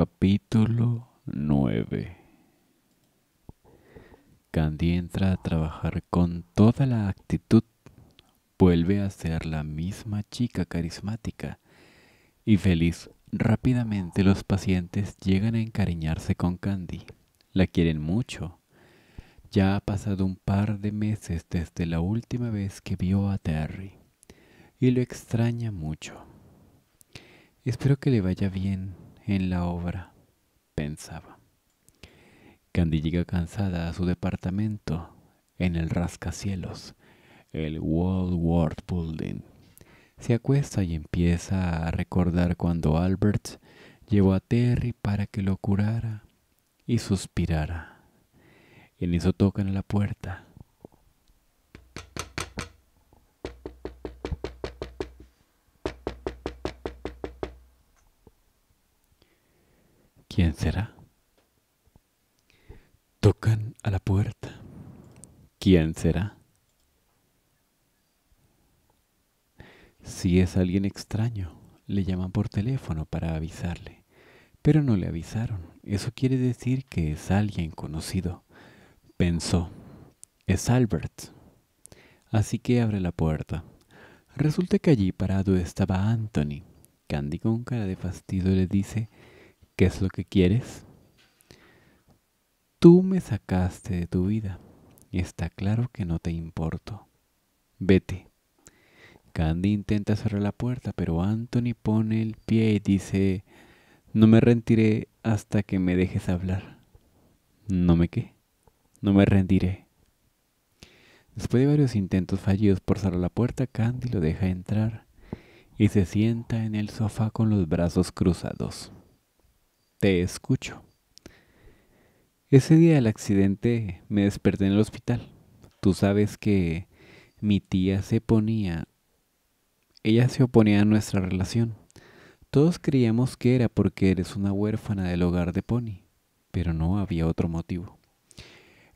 Capítulo 9 Candy entra a trabajar con toda la actitud. Vuelve a ser la misma chica carismática y feliz. Rápidamente los pacientes llegan a encariñarse con Candy. La quieren mucho. Ya ha pasado un par de meses desde la última vez que vio a Terry y lo extraña mucho. Espero que le vaya bien, en la obra, pensaba. Candy llega cansada a su departamento en el rascacielos, el World Building. Se acuesta y empieza a recordar cuando Albert llevó a Terry para que lo curara y suspirara. En eso tocan en la puerta. ¿Quién será? Tocan a la puerta. ¿Quién será? Si es alguien extraño, le llaman por teléfono para avisarle, pero no le avisaron. Eso quiere decir que es alguien conocido. Pensó, es Albert. Así que abre la puerta. Resulta que allí parado estaba Anthony. Candy con cara de fastidio le dice, ¿Qué es lo que quieres? Tú me sacaste de tu vida. Está claro que no te importo. Vete. Candy intenta cerrar la puerta, pero Anthony pone el pie y dice, no me rendiré hasta que me dejes hablar. No me qué. No me rendiré. Después de varios intentos fallidos por cerrar la puerta, Candy lo deja entrar y se sienta en el sofá con los brazos cruzados te escucho. Ese día del accidente me desperté en el hospital. Tú sabes que mi tía se ponía... Ella se oponía a nuestra relación. Todos creíamos que era porque eres una huérfana del hogar de Pony, pero no había otro motivo.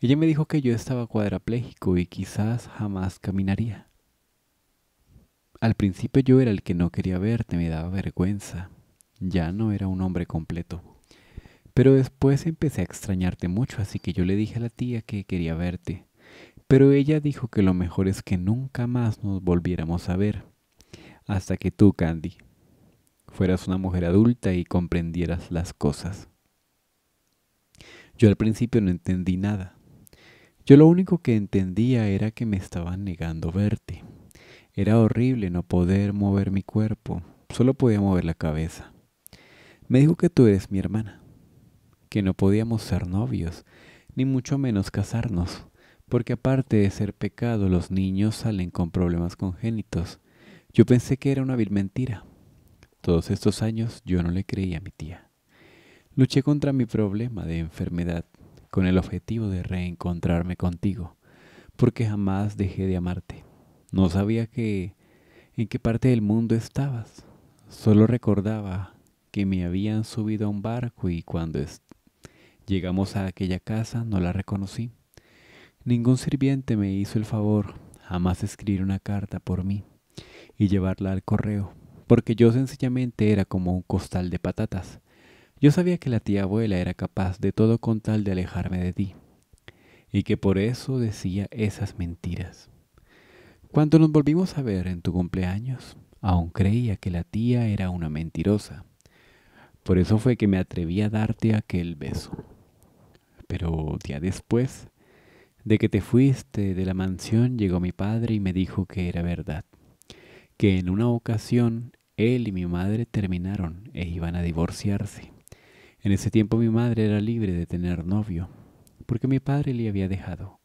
Ella me dijo que yo estaba cuadraplégico y quizás jamás caminaría. Al principio yo era el que no quería verte, me daba vergüenza. Ya no era un hombre completo. Pero después empecé a extrañarte mucho, así que yo le dije a la tía que quería verte. Pero ella dijo que lo mejor es que nunca más nos volviéramos a ver. Hasta que tú, Candy, fueras una mujer adulta y comprendieras las cosas. Yo al principio no entendí nada. Yo lo único que entendía era que me estaban negando verte. Era horrible no poder mover mi cuerpo, solo podía mover la cabeza. Me dijo que tú eres mi hermana, que no podíamos ser novios, ni mucho menos casarnos, porque aparte de ser pecado los niños salen con problemas congénitos. Yo pensé que era una vil mentira. Todos estos años yo no le creí a mi tía. Luché contra mi problema de enfermedad con el objetivo de reencontrarme contigo, porque jamás dejé de amarte. No sabía que en qué parte del mundo estabas. Solo recordaba que me habían subido a un barco y cuando Llegamos a aquella casa, no la reconocí. Ningún sirviente me hizo el favor jamás escribir una carta por mí y llevarla al correo, porque yo sencillamente era como un costal de patatas. Yo sabía que la tía abuela era capaz de todo con tal de alejarme de ti, y que por eso decía esas mentiras. Cuando nos volvimos a ver en tu cumpleaños, aún creía que la tía era una mentirosa. Por eso fue que me atreví a darte aquel beso. Pero día después de que te fuiste de la mansión llegó mi padre y me dijo que era verdad, que en una ocasión él y mi madre terminaron e iban a divorciarse. En ese tiempo mi madre era libre de tener novio, porque mi padre le había dejado.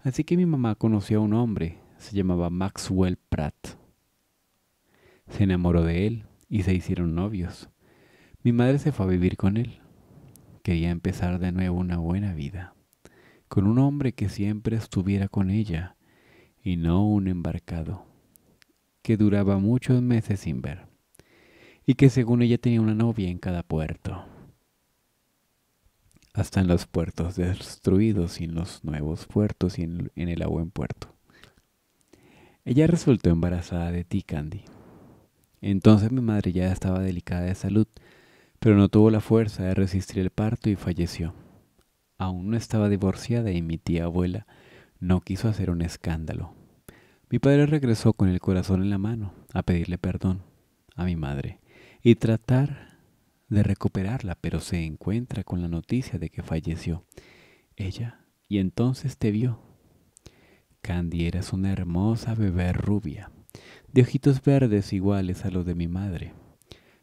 Así que mi mamá conoció a un hombre, se llamaba Maxwell Pratt. Se enamoró de él y se hicieron novios. Mi madre se fue a vivir con él. Quería empezar de nuevo una buena vida, con un hombre que siempre estuviera con ella y no un embarcado, que duraba muchos meses sin ver, y que según ella tenía una novia en cada puerto, hasta en los puertos destruidos y en los nuevos puertos y en, el agua en puerto. Ella resultó embarazada de ti, Candy. Entonces mi madre ya estaba delicada de salud pero no tuvo la fuerza de resistir el parto y falleció. Aún no estaba divorciada y mi tía abuela no quiso hacer un escándalo. Mi padre regresó con el corazón en la mano a pedirle perdón a mi madre y tratar de recuperarla, pero se encuentra con la noticia de que falleció ella y entonces te vio. Candy eres una hermosa bebé rubia, de ojitos verdes iguales a los de mi madre.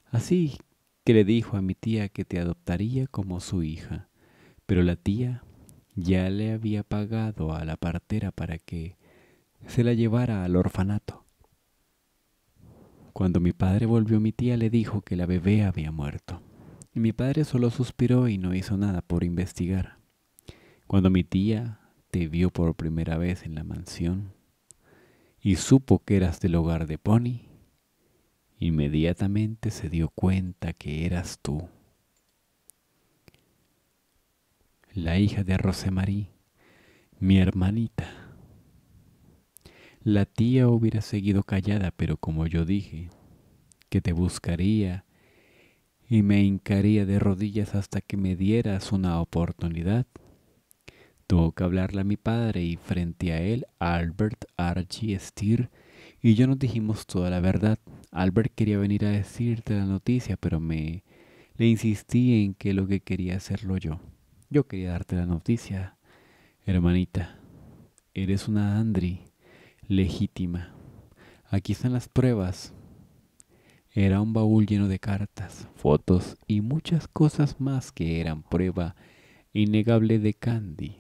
Así que le dijo a mi tía que te adoptaría como su hija, pero la tía ya le había pagado a la partera para que se la llevara al orfanato. Cuando mi padre volvió mi tía le dijo que la bebé había muerto, mi padre solo suspiró y no hizo nada por investigar. Cuando mi tía te vio por primera vez en la mansión y supo que eras del hogar de Pony, Inmediatamente se dio cuenta que eras tú. La hija de Rosemarie, mi hermanita. La tía hubiera seguido callada, pero como yo dije, que te buscaría y me hincaría de rodillas hasta que me dieras una oportunidad. Tuvo que hablarle a mi padre y frente a él Albert Archie Stier y yo nos dijimos toda la verdad. Albert quería venir a decirte la noticia, pero me le insistí en que lo que quería hacerlo yo. Yo quería darte la noticia, hermanita. Eres una Andri legítima. Aquí están las pruebas. Era un baúl lleno de cartas, fotos y muchas cosas más que eran prueba innegable de Candy.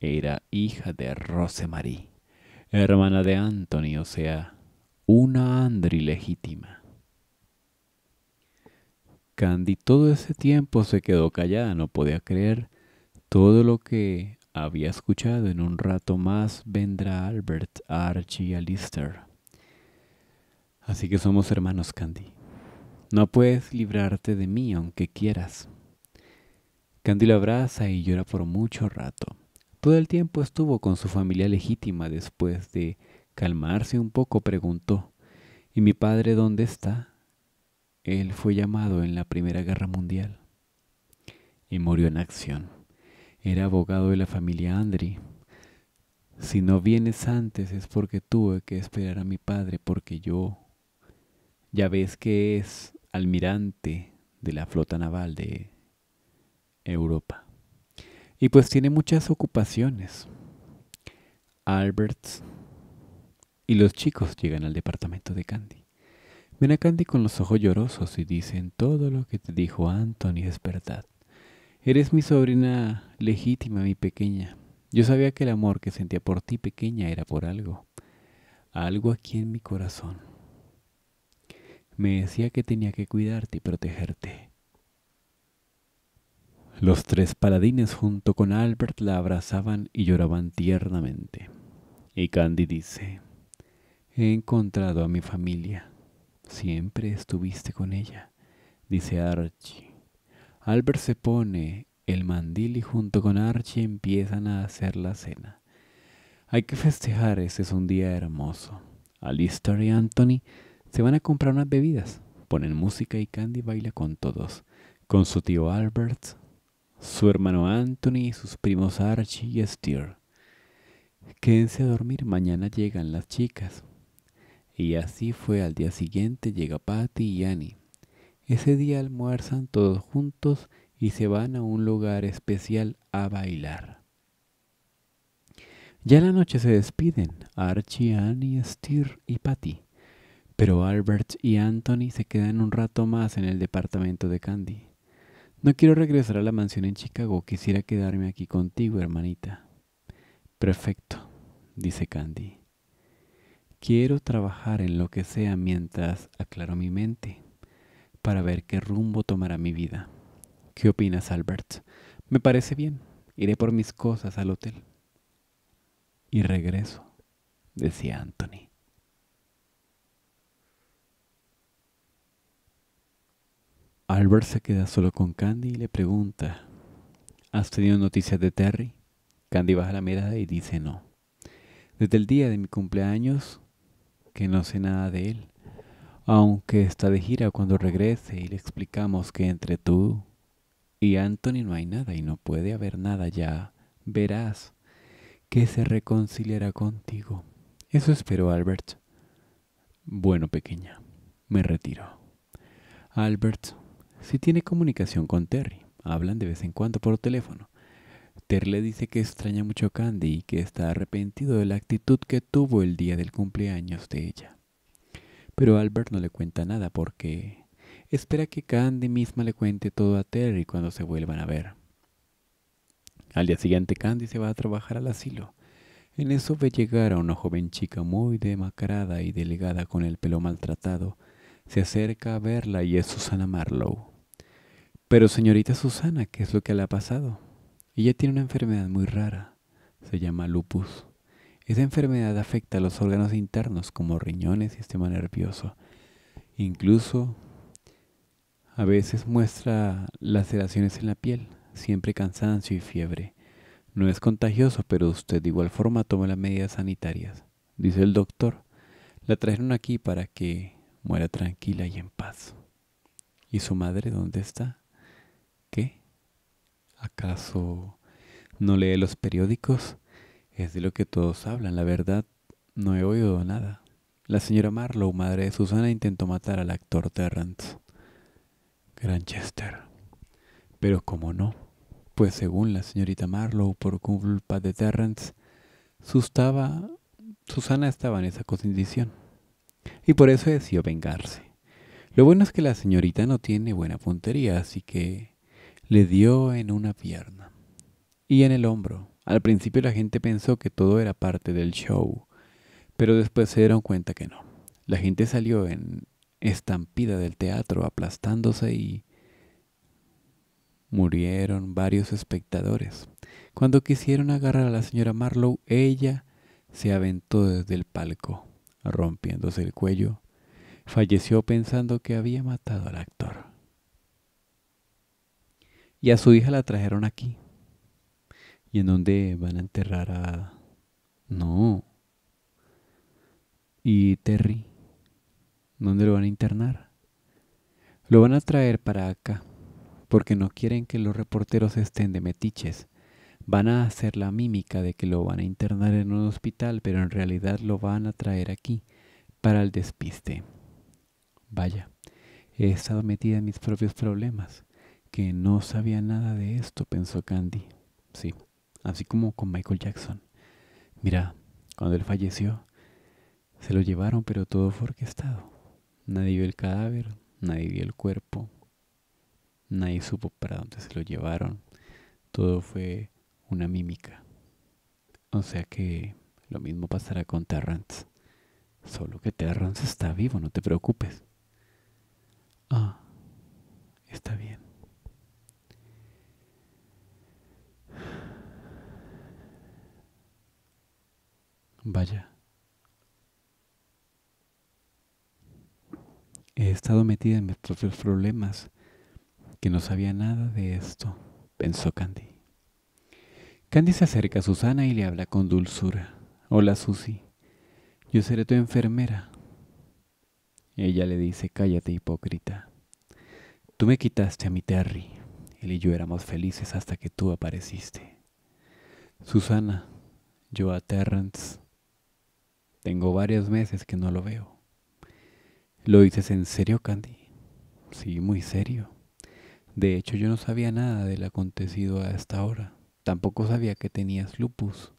Era hija de Rosemary, hermana de Anthony, o sea, una Andri legítima. Candy todo ese tiempo se quedó callada, no podía creer todo lo que había escuchado. En un rato más vendrá Albert, Archie y Alistair. Así que somos hermanos, Candy. No puedes librarte de mí aunque quieras. Candy lo abraza y llora por mucho rato. Todo el tiempo estuvo con su familia legítima después de calmarse un poco, preguntó, ¿y mi padre dónde está? Él fue llamado en la Primera Guerra Mundial y murió en acción. Era abogado de la familia Andri. Si no vienes antes es porque tuve que esperar a mi padre porque yo... Ya ves que es almirante de la flota naval de Europa. Y pues tiene muchas ocupaciones. Alberts y los chicos llegan al departamento de Candy. Ven a Candy con los ojos llorosos y dicen todo lo que te dijo Anthony es verdad. Eres mi sobrina legítima, mi pequeña. Yo sabía que el amor que sentía por ti, pequeña, era por algo. Algo aquí en mi corazón. Me decía que tenía que cuidarte y protegerte. Los tres paladines junto con Albert la abrazaban y lloraban tiernamente. Y Candy dice, He encontrado a mi familia. Siempre estuviste con ella, dice Archie. Albert se pone el mandil y junto con Archie empiezan a hacer la cena. Hay que festejar, ese es un día hermoso. Alistair y Anthony se van a comprar unas bebidas. Ponen música y Candy baila con todos. Con su tío Albert, su hermano Anthony y sus primos Archie y Steer. Quédense a dormir, mañana llegan las chicas. Y así fue al día siguiente llega Patty y Annie. Ese día almuerzan todos juntos y se van a un lugar especial a bailar. Ya la noche se despiden Archie, Annie, Stir y Patty, pero Albert y Anthony se quedan un rato más en el departamento de Candy. No quiero regresar a la mansión en Chicago, quisiera quedarme aquí contigo, hermanita. Perfecto, dice Candy. Quiero trabajar en lo que sea mientras aclaro mi mente para ver qué rumbo tomará mi vida. ¿Qué opinas, Albert? Me parece bien. Iré por mis cosas al hotel. Y regreso, decía Anthony. Albert se queda solo con Candy y le pregunta, ¿has tenido noticias de Terry? Candy baja la mirada y dice no. Desde el día de mi cumpleaños que no sé nada de él, aunque está de gira cuando regrese y le explicamos que entre tú y Anthony no hay nada y no puede haber nada ya, verás que se reconciliará contigo. Eso espero, Albert. Bueno, pequeña, me retiro. Albert, si tiene comunicación con Terry, hablan de vez en cuando por teléfono. Ter le dice que extraña mucho a Candy y que está arrepentido de la actitud que tuvo el día del cumpleaños de ella. Pero Albert no le cuenta nada porque espera que Candy misma le cuente todo a Terry cuando se vuelvan a ver. Al día siguiente Candy se va a trabajar al asilo. En eso ve llegar a una joven chica muy demacrada y delegada con el pelo maltratado. Se acerca a verla y es Susana Marlowe. Pero señorita Susana, ¿qué es lo que le ha pasado? Ella tiene una enfermedad muy rara, se llama lupus. Esa enfermedad afecta a los órganos internos como riñones y sistema nervioso. Incluso a veces muestra laceraciones en la piel, siempre cansancio y fiebre. No es contagioso, pero usted de igual forma toma las medidas sanitarias. Dice el doctor, la trajeron aquí para que muera tranquila y en paz. ¿Y su madre dónde está? ¿Qué? ¿Acaso no lee los periódicos? Es de lo que todos hablan, la verdad no he oído nada. La señora Marlowe, madre de Susana, intentó matar al actor Terrence. Granchester. Pero cómo no, pues según la señorita Marlowe, por culpa de Terrence, Susana estaba en esa condición. Y por eso decidió vengarse. Lo bueno es que la señorita no tiene buena puntería, así que le dio en una pierna y en el hombro. Al principio la gente pensó que todo era parte del show, pero después se dieron cuenta que no. La gente salió en estampida del teatro aplastándose y murieron varios espectadores. Cuando quisieron agarrar a la señora Marlowe, ella se aventó desde el palco, rompiéndose el cuello. Falleció pensando que había matado al actor. Y a su hija la trajeron aquí. ¿Y en dónde van a enterrar a... No. ¿Y Terry? ¿Dónde lo van a internar? Lo van a traer para acá, porque no quieren que los reporteros estén de metiches. Van a hacer la mímica de que lo van a internar en un hospital, pero en realidad lo van a traer aquí, para el despiste. Vaya, he estado metida en mis propios problemas que no sabía nada de esto, pensó Candy. Sí, así como con Michael Jackson. Mira, cuando él falleció, se lo llevaron, pero todo fue orquestado. Nadie vio el cadáver, nadie vio el cuerpo, nadie supo para dónde se lo llevaron. Todo fue una mímica. O sea que lo mismo pasará con Terrance. Solo que Terrance está vivo, no te preocupes. Ah, está bien. Vaya. He estado metida en mis propios problemas, que no sabía nada de esto, pensó Candy. Candy se acerca a Susana y le habla con dulzura. Hola Susi, yo seré tu enfermera. Ella le dice, cállate hipócrita. Tú me quitaste a mi Terry. Él y yo éramos felices hasta que tú apareciste. Susana, yo a Terrence tengo varios meses que no lo veo. ¿Lo dices en serio, Candy? Sí, muy serio. De hecho, yo no sabía nada del acontecido a esta hora. Tampoco sabía que tenías lupus.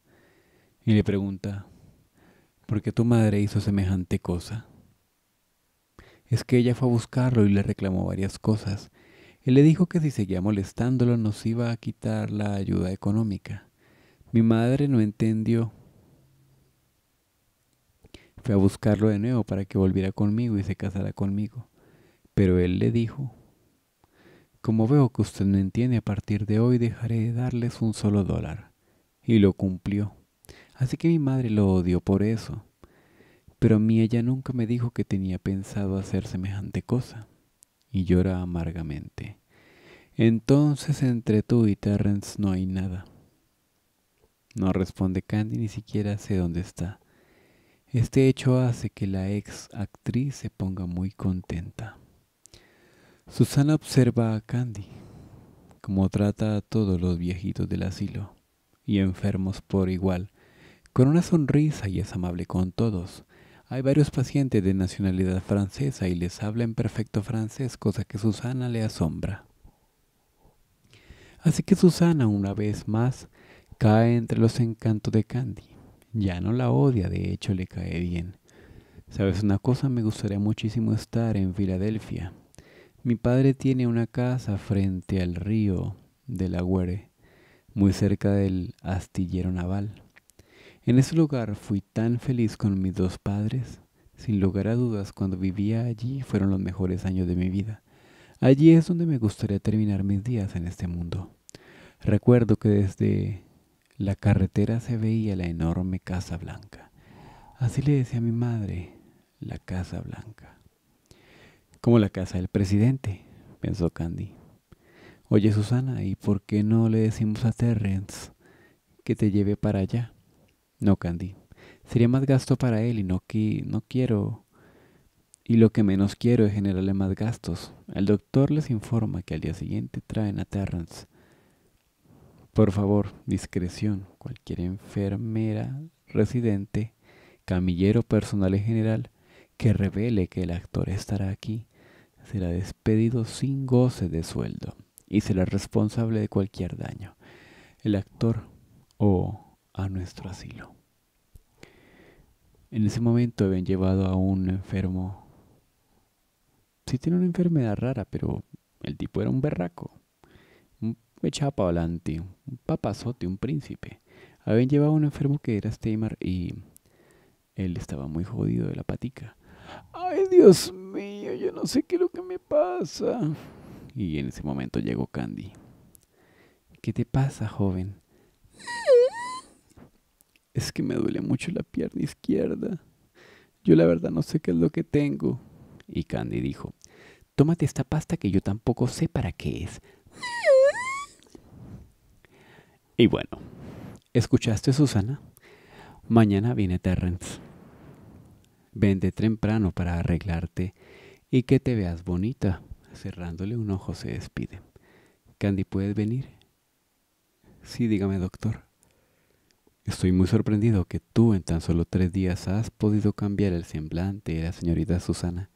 Y le pregunta, ¿por qué tu madre hizo semejante cosa? Es que ella fue a buscarlo y le reclamó varias cosas. Él le dijo que si seguía molestándolo nos iba a quitar la ayuda económica. Mi madre no entendió fue a buscarlo de nuevo para que volviera conmigo y se casara conmigo. Pero él le dijo, Como veo que usted no entiende, a partir de hoy dejaré de darles un solo dólar. Y lo cumplió. Así que mi madre lo odió por eso. Pero a mí ella nunca me dijo que tenía pensado hacer semejante cosa. Y llora amargamente. Entonces entre tú y Terrence no hay nada. No responde Candy, ni siquiera sé dónde está. Este hecho hace que la ex actriz se ponga muy contenta. Susana observa a Candy, como trata a todos los viejitos del asilo y enfermos por igual, con una sonrisa y es amable con todos. Hay varios pacientes de nacionalidad francesa y les habla en perfecto francés, cosa que Susana le asombra. Así que Susana, una vez más, cae entre los encantos de Candy. Ya no la odia, de hecho le cae bien. ¿Sabes una cosa? Me gustaría muchísimo estar en Filadelfia. Mi padre tiene una casa frente al río de la muy cerca del astillero naval. En ese lugar fui tan feliz con mis dos padres. Sin lugar a dudas, cuando vivía allí fueron los mejores años de mi vida. Allí es donde me gustaría terminar mis días en este mundo. Recuerdo que desde la carretera se veía la enorme Casa Blanca. Así le decía mi madre, la Casa Blanca. Como la casa del presidente, pensó Candy. Oye Susana, ¿y por qué no le decimos a Terrence que te lleve para allá? No, Candy. Sería más gasto para él y no, no quiero... Y lo que menos quiero es generarle más gastos. El doctor les informa que al día siguiente traen a Terrence por favor, discreción. Cualquier enfermera residente, camillero personal en general, que revele que el actor estará aquí, será despedido sin goce de sueldo y será responsable de cualquier daño. El actor o a nuestro asilo. En ese momento habían llevado a un enfermo. Sí tiene una enfermedad rara, pero el tipo era un berraco echaba para adelante, un papazote, un príncipe. Habían llevado a un enfermo que era Steimar y él estaba muy jodido de la patica. ¡Ay, Dios mío! Yo no sé qué es lo que me pasa. Y en ese momento llegó Candy. ¿Qué te pasa, joven? Es que me duele mucho la pierna izquierda. Yo la verdad no sé qué es lo que tengo. Y Candy dijo, tómate esta pasta que yo tampoco sé para qué es. Y bueno, ¿escuchaste Susana? Mañana viene Terrence. Vende temprano para arreglarte y que te veas bonita. Cerrándole un ojo se despide. Candy, ¿puedes venir? Sí, dígame, doctor. Estoy muy sorprendido que tú en tan solo tres días has podido cambiar el semblante de la señorita Susana.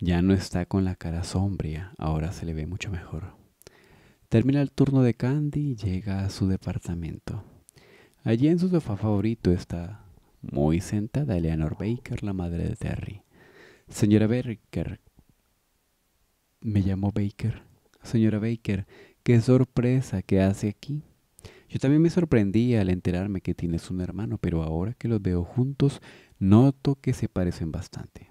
Ya no está con la cara sombría, ahora se le ve mucho mejor. Termina el turno de Candy y llega a su departamento. Allí en su sofá favorito está muy sentada Eleanor Baker, la madre de Terry. Señora Baker, me llamo Baker. Señora Baker, qué sorpresa que hace aquí. Yo también me sorprendí al enterarme que tienes un hermano, pero ahora que los veo juntos, noto que se parecen bastante.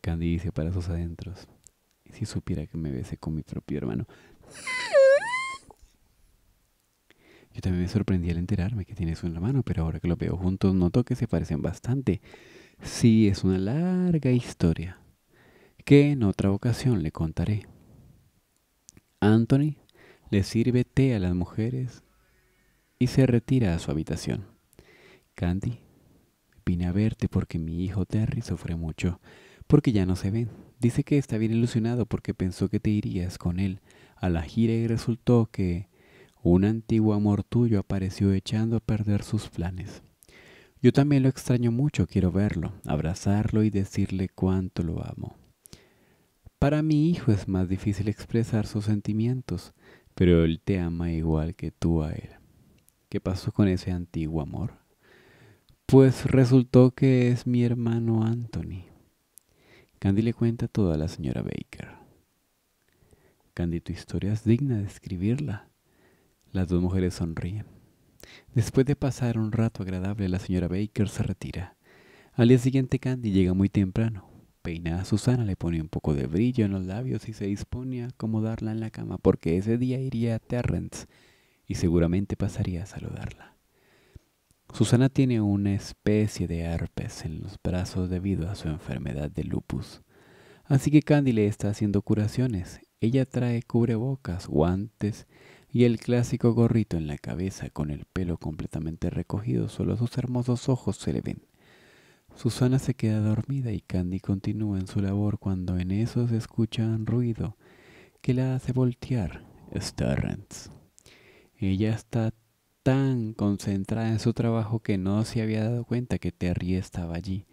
Candy dice para sus adentros. Si supiera que me besé con mi propio hermano. Yo también me sorprendí al enterarme que tienes la mano pero ahora que lo veo juntos noto que se parecen bastante. Sí, es una larga historia que en otra ocasión le contaré. Anthony le sirve té a las mujeres y se retira a su habitación. Candy, vine a verte porque mi hijo Terry sufre mucho, porque ya no se ven. Dice que está bien ilusionado porque pensó que te irías con él a la gira y resultó que un antiguo amor tuyo apareció echando a perder sus planes. Yo también lo extraño mucho, quiero verlo, abrazarlo y decirle cuánto lo amo. Para mi hijo es más difícil expresar sus sentimientos, pero él te ama igual que tú a él. ¿Qué pasó con ese antiguo amor? Pues resultó que es mi hermano Anthony. Candy le cuenta toda a la señora Baker. Candy, tu historia es digna de escribirla. Las dos mujeres sonríen. Después de pasar un rato agradable, la señora Baker se retira. Al día siguiente, Candy llega muy temprano. Peinada Susana le pone un poco de brillo en los labios y se dispone a acomodarla en la cama porque ese día iría a Terrence y seguramente pasaría a saludarla. Susana tiene una especie de herpes en los brazos debido a su enfermedad de lupus. Así que Candy le está haciendo curaciones. Ella trae cubrebocas, guantes y el clásico gorrito en la cabeza con el pelo completamente recogido, solo sus hermosos ojos se le ven. Susana se queda dormida y Candy continúa en su labor cuando en eso se escucha un ruido que la hace voltear. Starrants. Ella está tan concentrada en su trabajo que no se había dado cuenta que Terry estaba allí.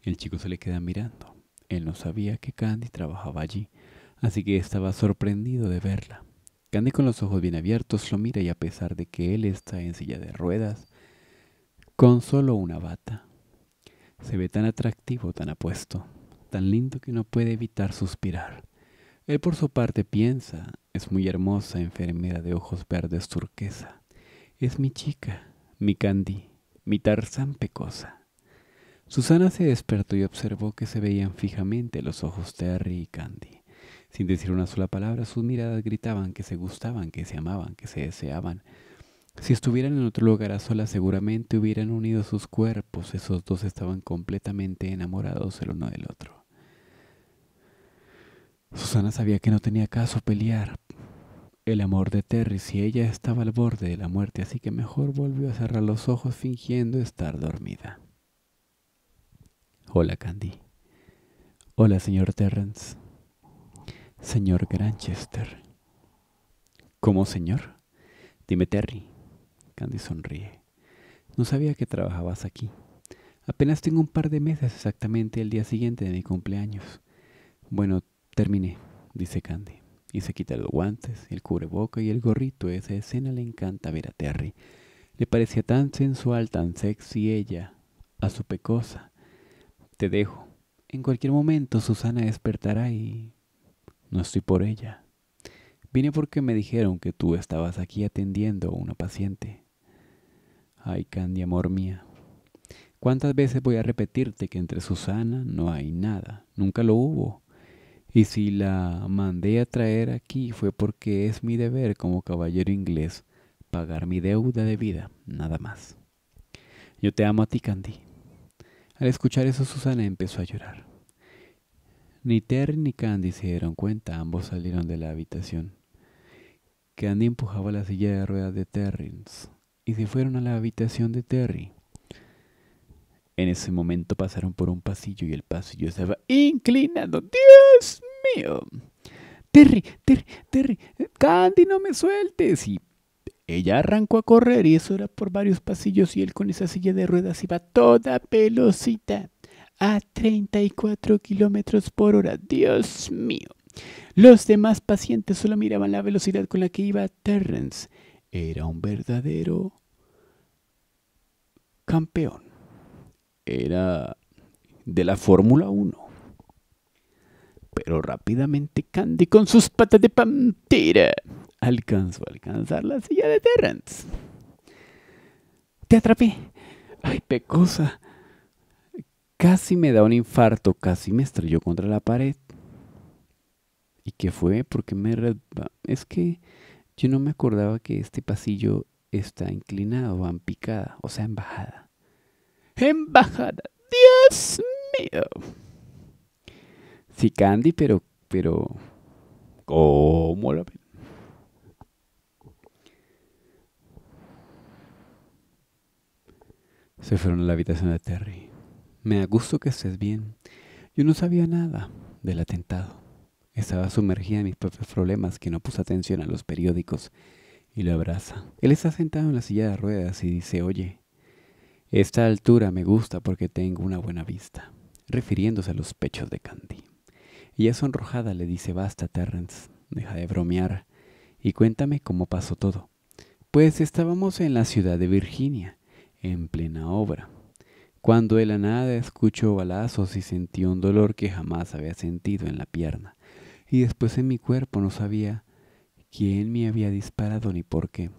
El chico se le queda mirando. Él no sabía que Candy trabajaba allí, así que estaba sorprendido de verla. Candy con los ojos bien abiertos lo mira y a pesar de que él está en silla de ruedas, con solo una bata, se ve tan atractivo, tan apuesto, tan lindo que no puede evitar suspirar. Él por su parte piensa, es muy hermosa enfermera de ojos verdes turquesa. Es mi chica, mi Candy, mi Tarzán pecosa. Susana se despertó y observó que se veían fijamente los ojos de Harry y Candy. Sin decir una sola palabra, sus miradas gritaban que se gustaban, que se amaban, que se deseaban. Si estuvieran en otro lugar a solas, seguramente hubieran unido sus cuerpos. Esos dos estaban completamente enamorados el uno del otro. Susana sabía que no tenía caso pelear, el amor de Terry si ella estaba al borde de la muerte, así que mejor volvió a cerrar los ojos fingiendo estar dormida. Hola, Candy. Hola, señor Terrence. Señor Granchester. ¿Cómo, señor? Dime, Terry. Candy sonríe. No sabía que trabajabas aquí. Apenas tengo un par de meses exactamente el día siguiente de mi cumpleaños. Bueno, terminé, dice Candy y se quita los guantes, el cubreboca y el gorrito. Esa escena le encanta ver a Terry. Le parecía tan sensual, tan sexy ella, a su pecosa. Te dejo. En cualquier momento Susana despertará y... No estoy por ella. Vine porque me dijeron que tú estabas aquí atendiendo a una paciente. Ay, Candy, amor mía. ¿Cuántas veces voy a repetirte que entre Susana no hay nada? Nunca lo hubo. Y si la mandé a traer aquí fue porque es mi deber como caballero inglés pagar mi deuda de vida, nada más. Yo te amo a ti, Candy. Al escuchar eso, Susana empezó a llorar. Ni Terry ni Candy se dieron cuenta, ambos salieron de la habitación. Candy empujaba la silla de ruedas de Terry y se fueron a la habitación de Terry. En ese momento pasaron por un pasillo y el pasillo estaba inclinando. ¡Dios mío. Terry, Terry, Terry, eh, Candy, no me sueltes. Y ella arrancó a correr y eso era por varios pasillos y él con esa silla de ruedas iba toda pelocita a 34 kilómetros por hora. Dios mío. Los demás pacientes solo miraban la velocidad con la que iba Terrence. Era un verdadero campeón. Era de la Fórmula 1 pero rápidamente Candy con sus patas de pantera alcanzó a alcanzar la silla de Terrence. Te atrapé. Ay, pecosa. Casi me da un infarto, casi me estrelló contra la pared. ¿Y qué fue? Porque me... Es que yo no me acordaba que este pasillo está inclinado, va picada, o sea, embajada. Embajada. ¡Dios mío! Sí, Candy, pero, pero, ¿cómo la Se fueron a la habitación de Terry. Me da gusto que estés bien. Yo no sabía nada del atentado. Estaba sumergida en mis propios problemas que no puse atención a los periódicos. Y lo abraza. Él está sentado en la silla de ruedas y dice, oye, esta altura me gusta porque tengo una buena vista, refiriéndose a los pechos de Candy. Y es sonrojada le dice, basta, Terrence, deja de bromear y cuéntame cómo pasó todo. Pues estábamos en la ciudad de Virginia, en plena obra, cuando él la nada escuchó balazos y sentí un dolor que jamás había sentido en la pierna, y después en mi cuerpo no sabía quién me había disparado ni por qué.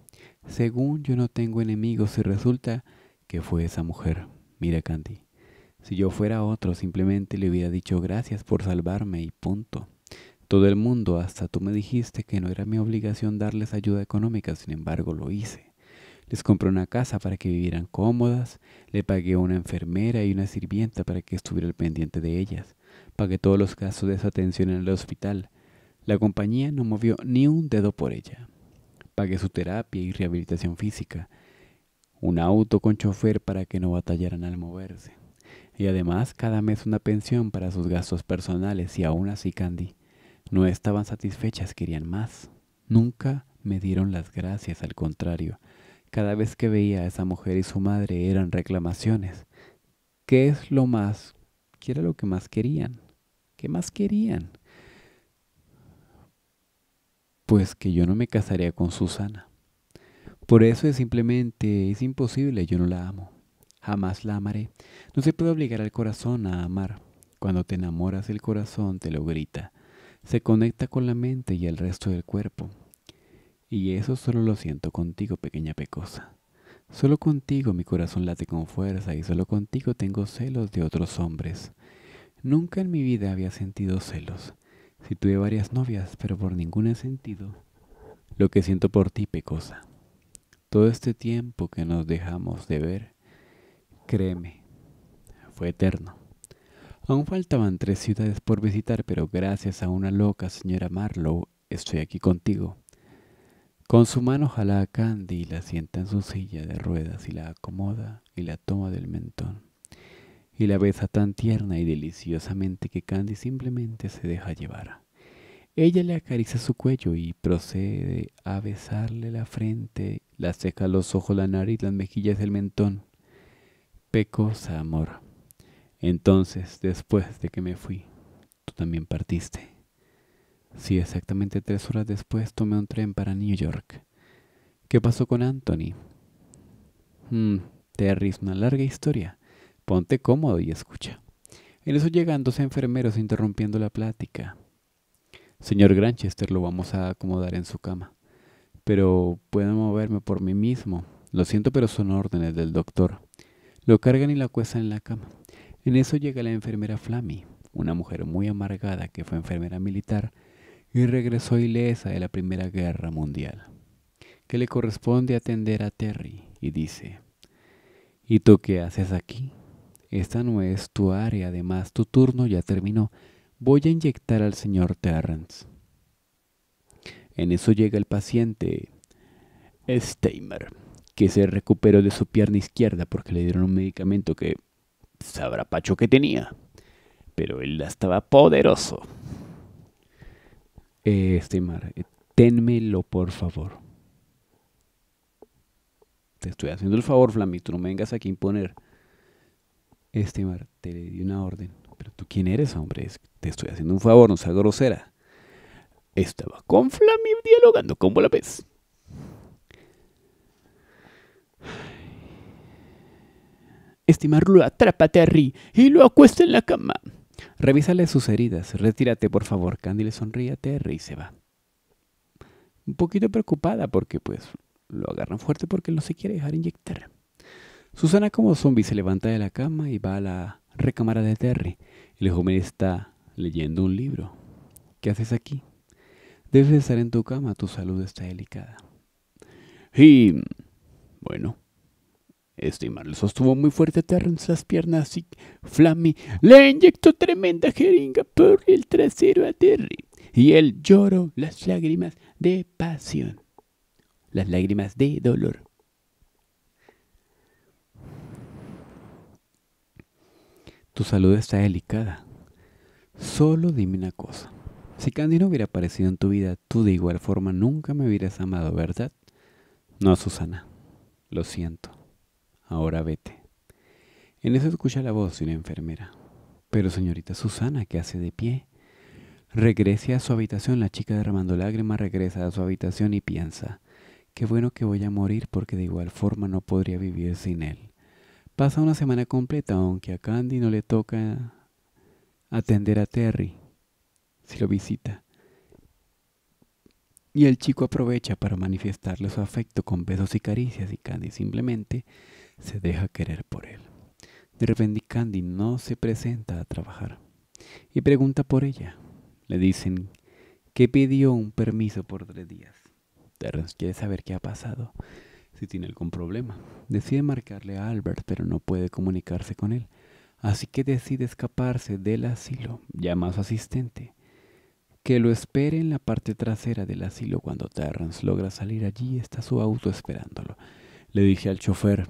Según yo no tengo enemigos y resulta que fue esa mujer. Mira, Candy, si yo fuera otro, simplemente le hubiera dicho gracias por salvarme y punto. Todo el mundo, hasta tú me dijiste que no era mi obligación darles ayuda económica, sin embargo lo hice. Les compré una casa para que vivieran cómodas, le pagué una enfermera y una sirvienta para que estuviera al pendiente de ellas, pagué todos los casos de su atención en el hospital. La compañía no movió ni un dedo por ella. Pagué su terapia y rehabilitación física, un auto con chofer para que no batallaran al moverse y además cada mes una pensión para sus gastos personales y aún así Candy no estaban satisfechas, querían más. Nunca me dieron las gracias, al contrario. Cada vez que veía a esa mujer y su madre eran reclamaciones. ¿Qué es lo más? ¿Qué era lo que más querían? ¿Qué más querían? Pues que yo no me casaría con Susana. Por eso es simplemente, es imposible, yo no la amo. Amas la amaré. No se puede obligar al corazón a amar. Cuando te enamoras el corazón te lo grita. Se conecta con la mente y el resto del cuerpo. Y eso solo lo siento contigo, pequeña pecosa. Solo contigo mi corazón late con fuerza y solo contigo tengo celos de otros hombres. Nunca en mi vida había sentido celos. Si tuve varias novias, pero por he sentido. Lo que siento por ti, pecosa. Todo este tiempo que nos dejamos de ver, Créeme, fue eterno. Aún faltaban tres ciudades por visitar, pero gracias a una loca señora Marlowe estoy aquí contigo. Con su mano jala a Candy y la sienta en su silla de ruedas y la acomoda y la toma del mentón. Y la besa tan tierna y deliciosamente que Candy simplemente se deja llevar. Ella le acaricia su cuello y procede a besarle la frente, la ceja, los ojos, la nariz, las mejillas, el mentón pecosa amor. Entonces, después de que me fui, tú también partiste. Sí, exactamente tres horas después tomé un tren para New York. ¿Qué pasó con Anthony? Hmm, Terry es una larga historia. Ponte cómodo y escucha. En eso llegan dos enfermeros interrumpiendo la plática. Señor Granchester, lo vamos a acomodar en su cama. Pero puedo moverme por mí mismo. Lo siento, pero son órdenes del doctor. Lo cargan y la acuestan en la cama. En eso llega la enfermera Flammy, una mujer muy amargada que fue enfermera militar y regresó ilesa de la Primera Guerra Mundial, que le corresponde atender a Terry y dice, ¿Y tú qué haces aquí? Esta no es tu área, además tu turno ya terminó. Voy a inyectar al señor Terrence. En eso llega el paciente Steimer que se recuperó de su pierna izquierda porque le dieron un medicamento que sabrá Pacho que tenía. Pero él estaba poderoso. Este mar, eh, tenmelo por favor. Te estoy haciendo el favor, Flammy, tú no me vengas aquí a imponer. Este mar, te le di una orden. Pero tú quién eres, hombre, te estoy haciendo un favor, no seas grosera. Estaba con Flammy dialogando, ¿cómo la ves? Estimarlo atrápate a Terry y lo acuesta en la cama. Revísale sus heridas. Retírate, por favor. Candy le sonríe a Terry y se va. Un poquito preocupada porque, pues, lo agarran fuerte porque no se quiere dejar inyectar. Susana, como zombie, se levanta de la cama y va a la recámara de Terry. El joven está leyendo un libro. ¿Qué haces aquí? Debes estar en tu cama, tu salud está delicada. Y... bueno, este imán sostuvo muy fuerte a en las piernas y Flammy le inyectó tremenda jeringa por el trasero a Terry. Y él lloró las lágrimas de pasión, las lágrimas de dolor. Tu salud está delicada. Solo dime una cosa. Si Candy no hubiera aparecido en tu vida, tú de igual forma nunca me hubieras amado, ¿verdad? No, Susana. Lo siento. Ahora vete. En eso escucha la voz de una enfermera. Pero señorita Susana, ¿qué hace de pie? Regrese a su habitación, la chica derramando lágrimas regresa a su habitación y piensa, qué bueno que voy a morir porque de igual forma no podría vivir sin él. Pasa una semana completa, aunque a Candy no le toca atender a Terry, si lo visita. Y el chico aprovecha para manifestarle su afecto con besos y caricias y Candy simplemente se deja querer por él. De repente Candy no se presenta a trabajar y pregunta por ella. Le dicen que pidió un permiso por tres días. Terrence quiere saber qué ha pasado, si tiene algún problema. Decide marcarle a Albert, pero no puede comunicarse con él. Así que decide escaparse del asilo. Llama a su asistente, que lo espere en la parte trasera del asilo. Cuando Terrence logra salir allí, está su auto esperándolo. Le dije al chofer,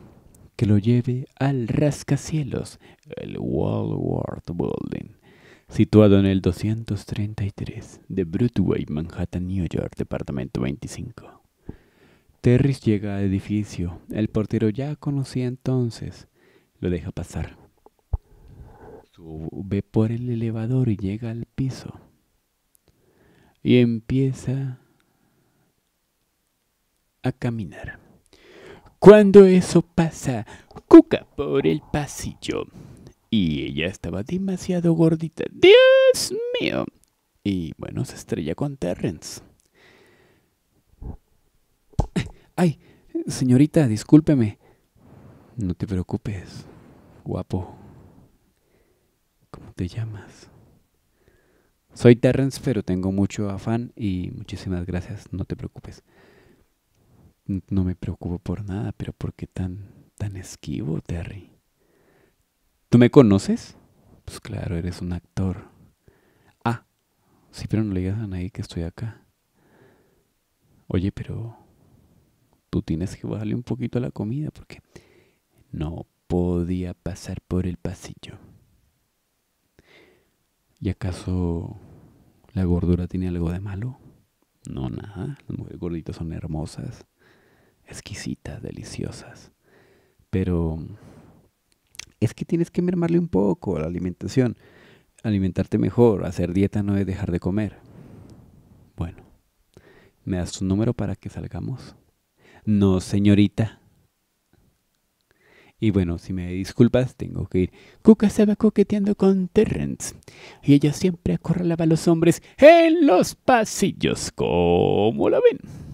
que lo lleve al rascacielos, el World Building, situado en el 233 de Broadway, Manhattan, New York, departamento 25. Terris llega al edificio. El portero ya conocía entonces. Lo deja pasar. Sube por el elevador y llega al piso. Y empieza a caminar. Cuando eso pasa, Cuca por el pasillo. Y ella estaba demasiado gordita. ¡Dios mío! Y bueno, se estrella con Terrence. Ay, señorita, discúlpeme. No te preocupes, guapo. ¿Cómo te llamas? Soy Terrence, pero tengo mucho afán y muchísimas gracias, no te preocupes. No me preocupo por nada, pero ¿por qué tan, tan esquivo, Terry? ¿Tú me conoces? Pues claro, eres un actor. Ah, sí, pero no le digas a nadie que estoy acá. Oye, pero tú tienes que bajarle un poquito a la comida porque no podía pasar por el pasillo. ¿Y acaso la gordura tiene algo de malo? No, nada. Las mujeres gorditas son hermosas exquisitas, deliciosas. Pero es que tienes que mermarle un poco a la alimentación. Alimentarte mejor, hacer dieta no es dejar de comer. Bueno, ¿me das tu número para que salgamos? No, señorita. Y bueno, si me disculpas, tengo que ir. Cuca se va coqueteando con Terrence. Y ella siempre acorralaba a los hombres en los pasillos. ¿Cómo la ven?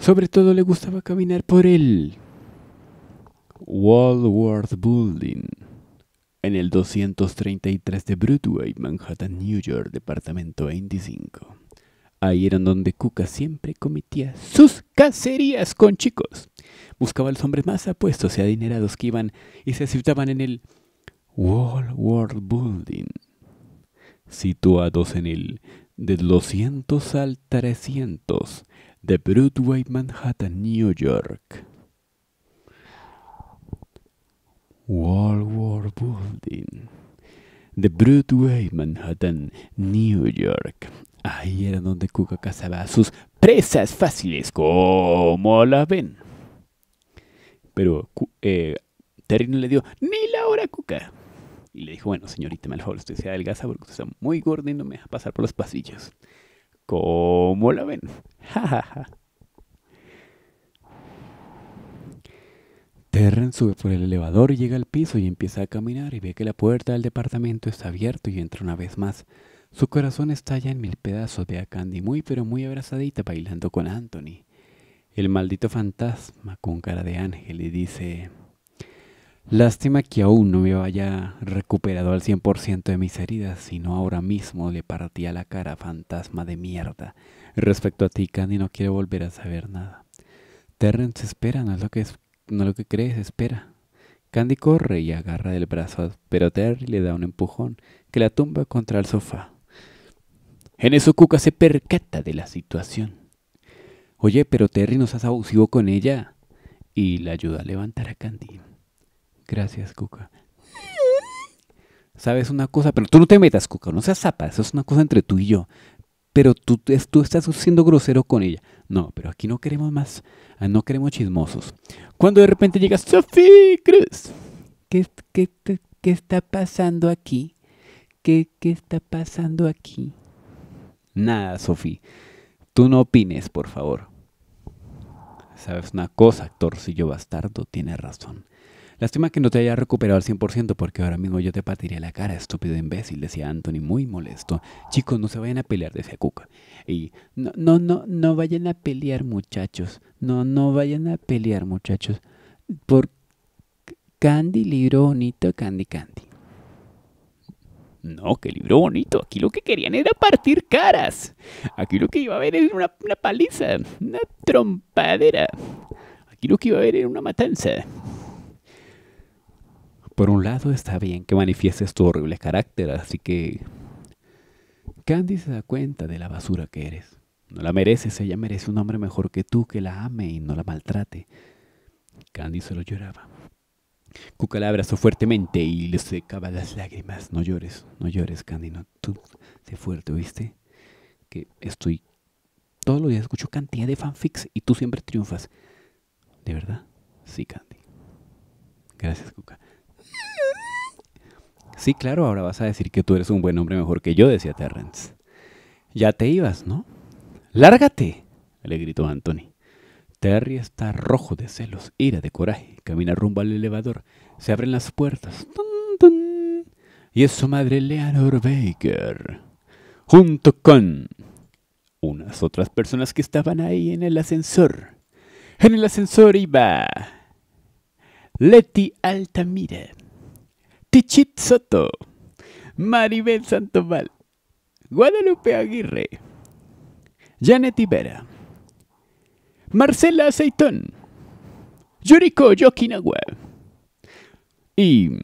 Sobre todo le gustaba caminar por el Walworth Building en el 233 de Broadway, Manhattan, New York, departamento 25. Ahí eran donde Cuca siempre cometía sus cacerías con chicos. Buscaba a los hombres más apuestos y adinerados que iban y se citaban en el World Building, situados en el de 200 al 300 The Broadway, Manhattan, New York. World War Building The Broadway, Manhattan, New York. Ahí era donde Cuca cazaba sus presas fáciles, como la ven. Pero eh, Terry no le dio ni la hora a Cuca. Y le dijo, bueno, señorita, me favor, usted se adelgaza porque usted está muy gordo y no me a pasar por los pasillos. ¿Cómo la ven? Terren sube por el elevador, y llega al piso y empieza a caminar y ve que la puerta del departamento está abierta y entra una vez más. Su corazón estalla en mil pedazos, de a muy pero muy abrazadita bailando con Anthony. El maldito fantasma con cara de ángel y dice... Lástima que aún no me haya recuperado al 100% de mis heridas, sino ahora mismo le partía la cara fantasma de mierda. Respecto a ti, Candy, no quiero volver a saber nada. Terrence espera, no es lo que, no es lo que crees, espera. Candy corre y agarra del brazo, pero Terry le da un empujón que la tumba contra el sofá. En eso Cuca se percata de la situación. Oye, pero Terry ¿nos has abusivo con ella. Y la ayuda a levantar a Candy. Gracias, Cuca. ¿Sabes una cosa? Pero tú no te metas, Cuca, no seas zapa, eso es una cosa entre tú y yo. Pero tú, estás siendo grosero con ella. No, pero aquí no queremos más, ah, no queremos chismosos. Cuando de repente llegas, Sofí ¿crees? ¿Qué, está pasando aquí? ¿Qué, está pasando aquí? Nada, Sofí Tú no opines, por favor. ¿Sabes una cosa, Torcillo bastardo? tiene razón. Lástima que no te haya recuperado al 100% porque ahora mismo yo te partiría la cara, estúpido imbécil, decía Anthony muy molesto. Chicos, no se vayan a pelear, decía Cuca. Y no, no, no, no vayan a pelear muchachos. No, no vayan a pelear muchachos. Por Candy, libro bonito, Candy, Candy. No, qué libro bonito. Aquí lo que querían era partir caras. Aquí lo que iba a haber era una, una paliza, una trompadera. Aquí lo que iba a haber era una matanza. Por un lado está bien que manifiestes tu horrible carácter, así que Candy se da cuenta de la basura que eres. No la mereces, ella merece un hombre mejor que tú, que la ame y no la maltrate. Candy solo lloraba. Cuca la abrazó fuertemente y le secaba las lágrimas. No llores, no llores, Candy, no. Tú, sé fuerte, ¿viste? Que estoy... Todos los días escucho cantidad de fanfics y tú siempre triunfas. ¿De verdad? Sí, Candy. Gracias, Cuca. Sí, claro, ahora vas a decir que tú eres un buen hombre mejor que yo, decía Terrence. Ya te ibas, ¿no? ¡Lárgate! le gritó Anthony. Terry está rojo de celos, ira, de coraje. Camina rumbo al elevador. Se abren las puertas. Y es su madre Leonor Baker. Junto con unas otras personas que estaban ahí en el ascensor. En el ascensor iba Letty Altamira, Tichit Soto, Maribel Santomal, Guadalupe Aguirre, Janet Ibera, Marcela Aceitón, Yuriko Yokinawa y mm,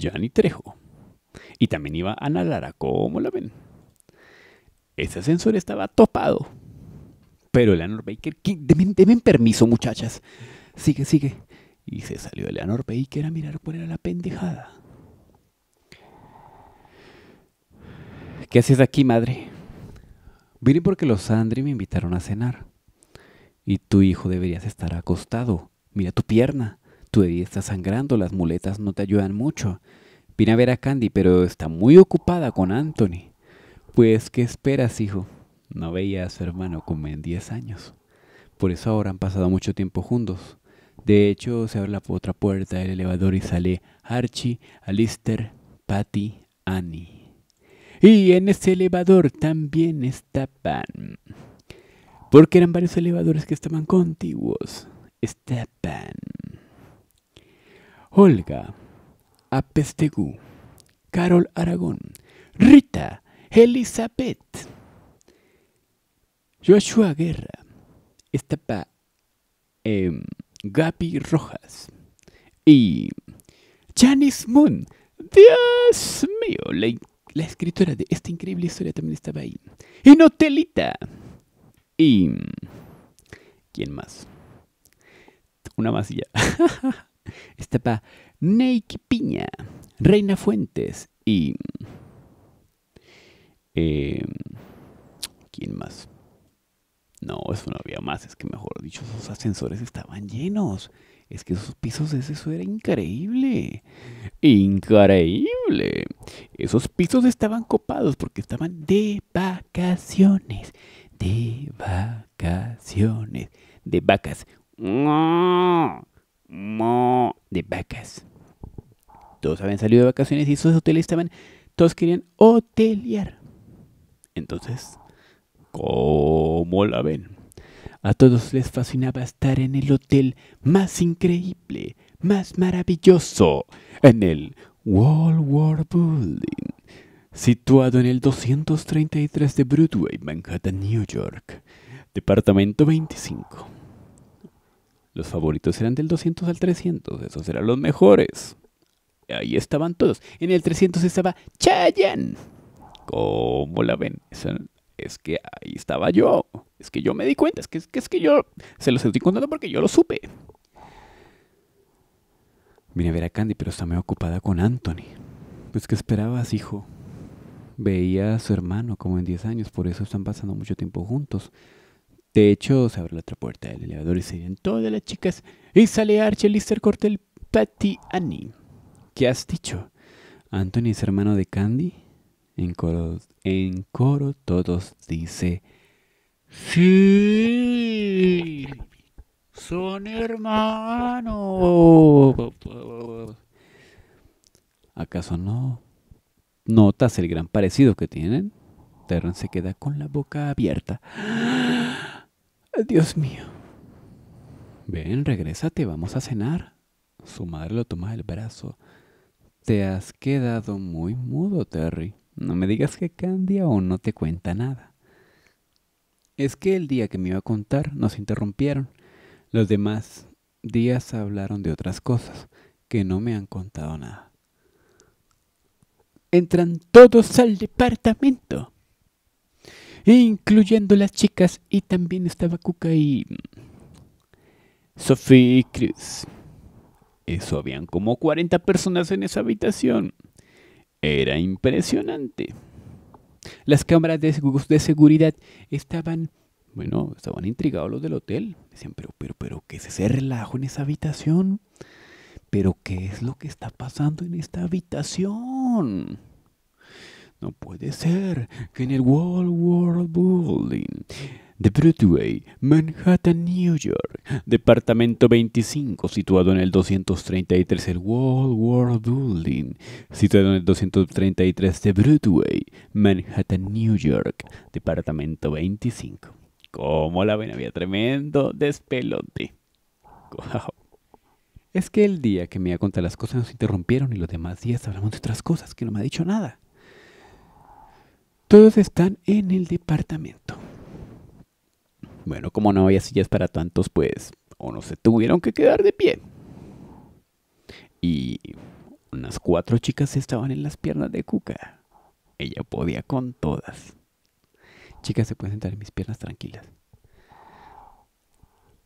Johnny Trejo. Y también iba Ana Lara, ¿cómo la ven? Ese ascensor estaba topado. Pero Eleanor Baker, que permiso, muchachas. Sigue, sigue. Y se salió de Eleanor y era mirar cuál era la pendejada. ¿Qué haces aquí, madre? Vine porque los Andri me invitaron a cenar. Y tu hijo deberías estar acostado. Mira tu pierna. Tu herida está sangrando, las muletas no te ayudan mucho. Vine a ver a Candy, pero está muy ocupada con Anthony. Pues, ¿qué esperas, hijo? No veía a su hermano como en 10 años. Por eso ahora han pasado mucho tiempo juntos. De hecho, se abre la otra puerta del elevador y sale Archie, Alistair, Patty, Annie. Y en ese elevador también está Pan. Porque eran varios elevadores que estaban contiguos. Está Olga, Apestegu. Carol Aragón, Rita, Elizabeth, Joshua Guerra, Estapa, eh, em, Gaby Rojas y Janice Moon. Dios mío, la, escritora de esta increíble historia también estaba ahí. Y Notelita. Y... ¿Quién más? Una más ya. estaba Nike Piña, Reina Fuentes y... Em, ¿Quién más? No, eso no había más, es que mejor dicho, esos ascensores estaban llenos. Es que esos pisos, eso era increíble. Increíble. Esos pisos estaban copados porque estaban de vacaciones. De vacaciones. De vacas. De vacas. Todos habían salido de vacaciones y esos hoteles estaban... Todos querían hotelear. Entonces ¿Cómo la ven? A todos les fascinaba estar en el hotel más increíble, más maravilloso, en el World War Building, situado en el 233 de Broadway, Manhattan, New York, departamento 25. Los favoritos eran del 200 al 300, esos eran los mejores. Ahí estaban todos. En el 300 estaba chayan ¿Cómo la ven? Esa es que ahí estaba yo, es que yo me di cuenta, es que, es que, yo se los estoy contando porque yo lo supe. Vine a ver a Candy, pero está muy ocupada con Anthony. Pues, ¿qué esperabas, hijo? Veía a su hermano como en 10 años, por eso están pasando mucho tiempo juntos. De hecho, se abre la otra puerta del elevador y se vienen todas las chicas. Y sale Archie, Lister, Cortel, Patty, Annie. ¿Qué has dicho? ¿Anthony es hermano de Candy? En coro, todos dice, sí, son hermanos. ¿Acaso no notas el gran parecido que tienen? Terran se queda con la boca abierta. Dios mío. Ven, regrésate, vamos a cenar. Su madre lo toma del brazo. Te has quedado muy mudo, Terry. No me digas que Candia o no te cuenta nada. Es que el día que me iba a contar nos interrumpieron. Los demás días hablaron de otras cosas que no me han contado nada. Entran todos al departamento, incluyendo las chicas y también estaba Cuca y mm, Sophie y Chris. Eso habían como 40 personas en esa habitación. Era impresionante. Las cámaras de, seguridad estaban, bueno, estaban intrigados los del hotel. Decían, pero, pero, pero, ¿qué es ese relajo en esa habitación? ¿Pero qué es lo que está pasando en esta habitación? No puede ser que en el World World Building de Broadway, Manhattan, New York, departamento 25, situado en el 233 El World War Building, situado en el 233 de Broadway, Manhattan, New York, departamento 25. Como la ven? Había tremendo despelote. Wow. Es que el día que me ha contado las cosas nos interrumpieron y los demás días hablamos de otras cosas que no me ha dicho nada. Todos están en el departamento. Bueno, como no había sillas para tantos, pues, o no se tuvieron que quedar de pie. Y unas cuatro chicas estaban en las piernas de Cuca. Ella podía con todas. Chicas, se pueden sentar en mis piernas tranquilas.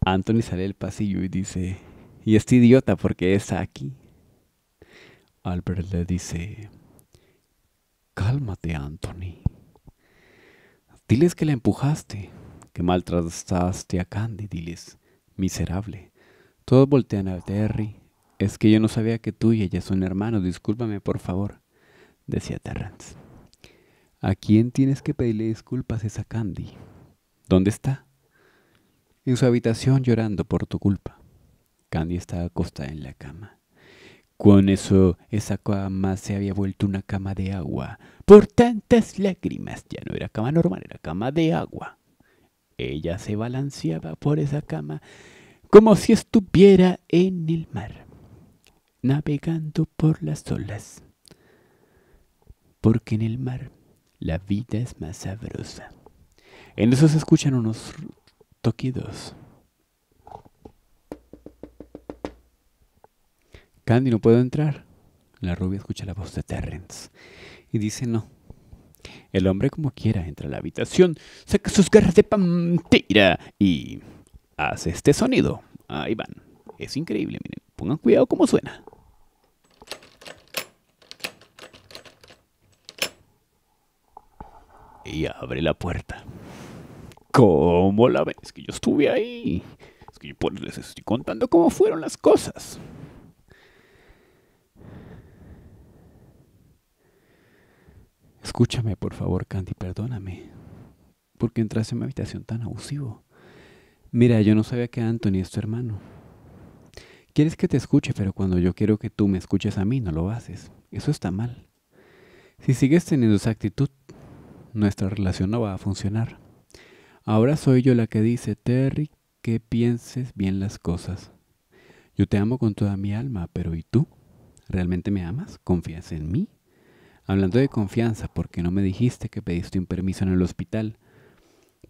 Anthony sale del pasillo y dice, ¿y este idiota por qué está aquí? Albert le dice, cálmate, Anthony. Diles que la empujaste que maltrataste a Candy, diles, miserable. Todos voltean a Terry. Es que yo no sabía que tú y ella son hermanos, discúlpame por favor, decía Terrance. ¿A quién tienes que pedirle disculpas es a Candy? ¿Dónde está? En su habitación llorando por tu culpa. Candy estaba acostada en la cama. Con eso, esa cama se había vuelto una cama de agua. Por tantas lágrimas, ya no era cama normal, era cama de agua. Ella se balanceaba por esa cama como si estuviera en el mar, navegando por las olas. Porque en el mar la vida es más sabrosa. En eso se escuchan unos toquidos. Candy, no puedo entrar. La rubia escucha la voz de Terrence y dice no. El hombre como quiera entra a la habitación, saca sus garras de pantera y hace este sonido. Ahí van. Es increíble, miren. Pongan cuidado cómo suena. Y abre la puerta. ¿Cómo la ves? Es que yo estuve ahí. Es que yo les estoy contando cómo fueron las cosas. Escúchame, por favor, Candy, perdóname. qué entraste en mi habitación tan abusivo? Mira, yo no sabía que Anthony es tu hermano. Quieres que te escuche, pero cuando yo quiero que tú me escuches a mí, no lo haces. Eso está mal. Si sigues teniendo esa actitud, nuestra relación no va a funcionar. Ahora soy yo la que dice, Terry, que pienses bien las cosas. Yo te amo con toda mi alma, pero ¿y tú? ¿Realmente me amas? ¿Confías en mí? Hablando de confianza, ¿por qué no me dijiste que pediste un permiso en el hospital?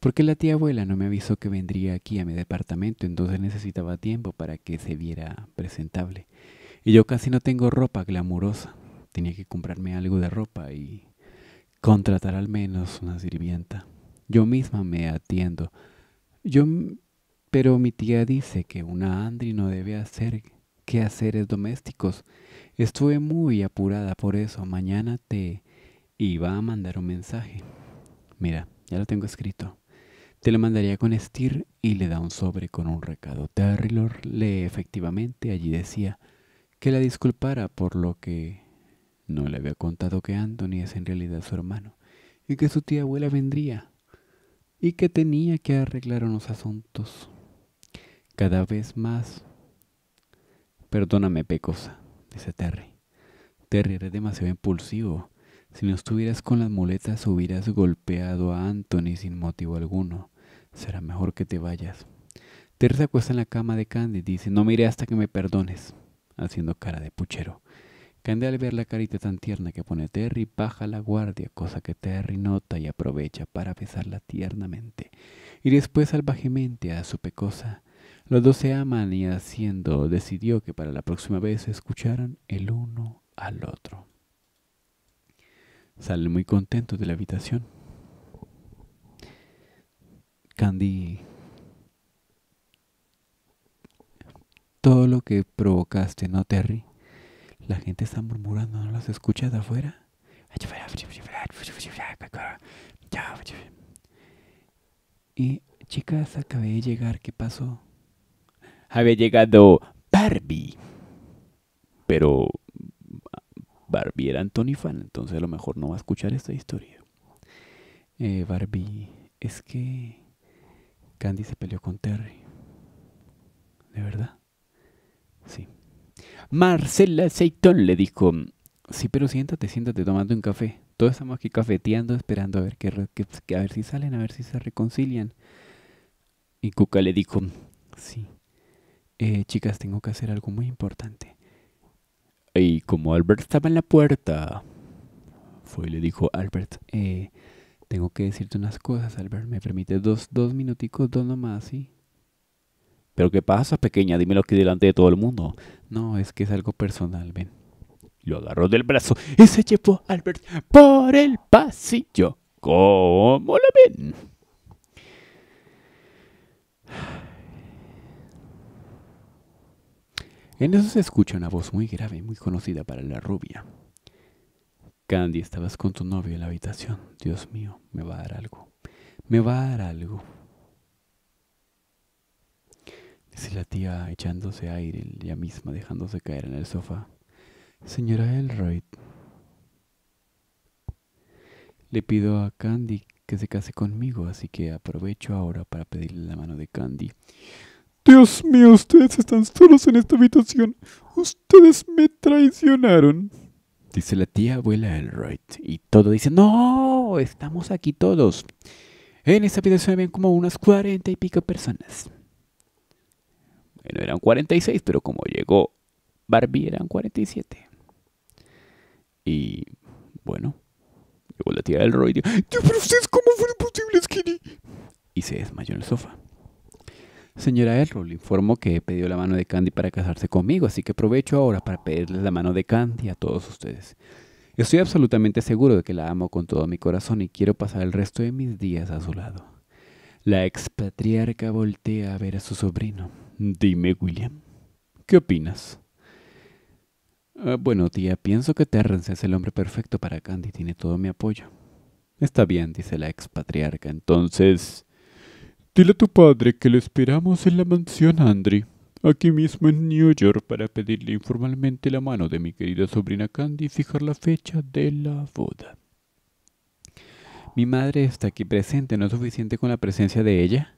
Porque la tía abuela no me avisó que vendría aquí a mi departamento, entonces necesitaba tiempo para que se viera presentable. Y yo casi no tengo ropa glamurosa. Tenía que comprarme algo de ropa y contratar al menos una sirvienta. Yo misma me atiendo. Yo pero mi tía dice que una Andri no debe hacer quehaceres domésticos Estuve muy apurada por eso. Mañana te iba a mandar un mensaje. Mira, ya lo tengo escrito. Te lo mandaría con estir y le da un sobre con un recado. Lord lee efectivamente. Allí decía que la disculpara por lo que no le había contado que Anthony es en realidad su hermano y que su tía abuela vendría y que tenía que arreglar unos asuntos. Cada vez más. Perdóname, Pecosa dice Terry. Terry, eres demasiado impulsivo. Si no estuvieras con las muletas, hubieras golpeado a Anthony sin motivo alguno. Será mejor que te vayas. Terry se acuesta en la cama de Candy y dice, no miré hasta que me perdones, haciendo cara de puchero. Candy al ver la carita tan tierna que pone Terry baja la guardia, cosa que Terry nota y aprovecha para besarla tiernamente y después salvajemente a su pecosa. Los dos se aman y haciendo decidió que para la próxima vez escucharan el uno al otro. Salen muy contentos de la habitación. Candy, todo lo que provocaste, ¿no, Terry? La gente está murmurando, ¿no las escuchas de afuera? Y chicas, acabé de llegar, ¿qué pasó? había llegado Barbie. Pero Barbie era Anthony Fan, entonces a lo mejor no va a escuchar esta historia. Eh, Barbie, es que Candy se peleó con Terry. ¿De verdad? Sí. Marcela Seitón le dijo, sí, pero siéntate, siéntate tomando un café. Todos estamos aquí cafeteando, esperando a ver, qué, a ver si salen, a ver si se reconcilian. Y Cuca le dijo, sí, eh, chicas, tengo que hacer algo muy importante. Y como Albert estaba en la puerta, fue y le dijo, Albert, eh, tengo que decirte unas cosas, Albert, ¿me permites dos, dos minuticos, dos nomás, sí? ¿Pero qué pasa, pequeña? Dímelo aquí delante de todo el mundo. No, es que es algo personal, ven. Lo agarró del brazo y se llevó Albert por el pasillo. ¿Cómo lo ven? En eso se escucha una voz muy grave, muy conocida para la rubia. Candy, estabas con tu novio en la habitación. Dios mío, me va a dar algo. Me va a dar algo. Dice la tía echándose aire, ella misma dejándose caer en el sofá. Señora Elroy, le pido a Candy que se case conmigo, así que aprovecho ahora para pedirle la mano de Candy. Dios mío, ustedes están solos en esta habitación. Ustedes me traicionaron. Dice la tía abuela Elroyd. Y todo dice, no, estamos aquí todos. En esta habitación habían como unas cuarenta y pico personas. Bueno, eran cuarenta y seis pero como llegó Barbie eran cuarenta Y bueno, llegó la tía Elroyd. Y dijo, ¿pero ustedes cómo fue posible, Skinny? Y se desmayó en el sofá. Señora Errol, informo que he pedido la mano de Candy para casarse conmigo, así que aprovecho ahora para pedirles la mano de Candy a todos ustedes. Estoy absolutamente seguro de que la amo con todo mi corazón y quiero pasar el resto de mis días a su lado. La expatriarca voltea a ver a su sobrino. Dime, William, ¿qué opinas? Ah, bueno, tía, pienso que Terrence es el hombre perfecto para Candy. Tiene todo mi apoyo. Está bien, dice la expatriarca. Entonces... Dile a tu padre que lo esperamos en la mansión Andri, aquí mismo en New York, para pedirle informalmente la mano de mi querida sobrina Candy y fijar la fecha de la boda. Mi madre está aquí presente, ¿no es suficiente con la presencia de ella?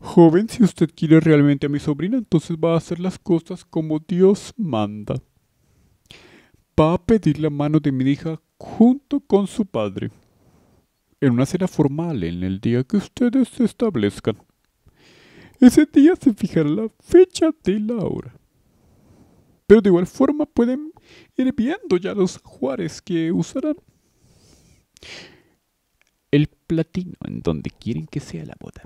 Joven, si usted quiere realmente a mi sobrina, entonces va a hacer las cosas como Dios manda. Va a pedir la mano de mi hija junto con su padre en una cena formal en el día que ustedes se establezcan. Ese día se fijará la fecha de la hora. Pero de igual forma pueden ir viendo ya los juares que usarán. El platino en donde quieren que sea la boda.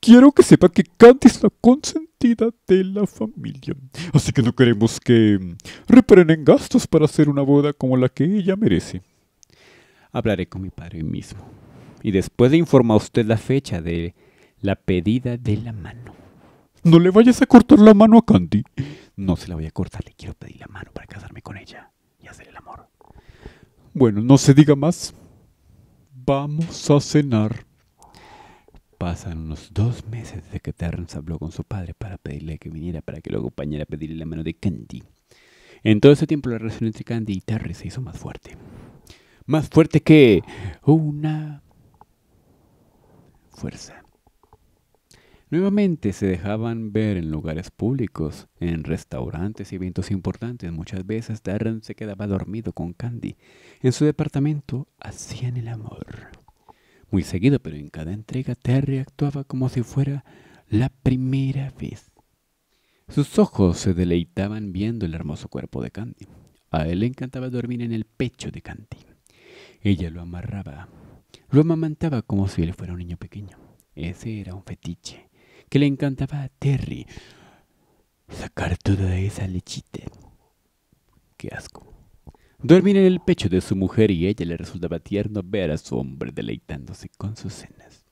Quiero que sepa que Candy es la consentida de la familia, así que no queremos que reprenen gastos para hacer una boda como la que ella merece hablaré con mi padre mismo. Y después de informa a usted la fecha de la pedida de la mano. No le vayas a cortar la mano a Candy. No se la voy a cortar, le quiero pedir la mano para casarme con ella y hacer el amor. Bueno, no se diga más. Vamos a cenar. Pasan unos dos meses desde que Terrence habló con su padre para pedirle que viniera para que lo acompañara a pedirle la mano de Candy. En todo ese tiempo la relación entre Candy y Terry se hizo más fuerte más fuerte que una fuerza. Nuevamente se dejaban ver en lugares públicos, en restaurantes y eventos importantes. Muchas veces Darren se quedaba dormido con Candy. En su departamento hacían el amor. Muy seguido, pero en cada entrega Terry actuaba como si fuera la primera vez. Sus ojos se deleitaban viendo el hermoso cuerpo de Candy. A él le encantaba dormir en el pecho de Candy. Ella lo amarraba, lo amamantaba como si él fuera un niño pequeño. Ese era un fetiche que le encantaba a Terry. Sacar toda esa lechita. Qué asco. Dormir en el pecho de su mujer y ella le resultaba tierno ver a su hombre deleitándose con sus cenas.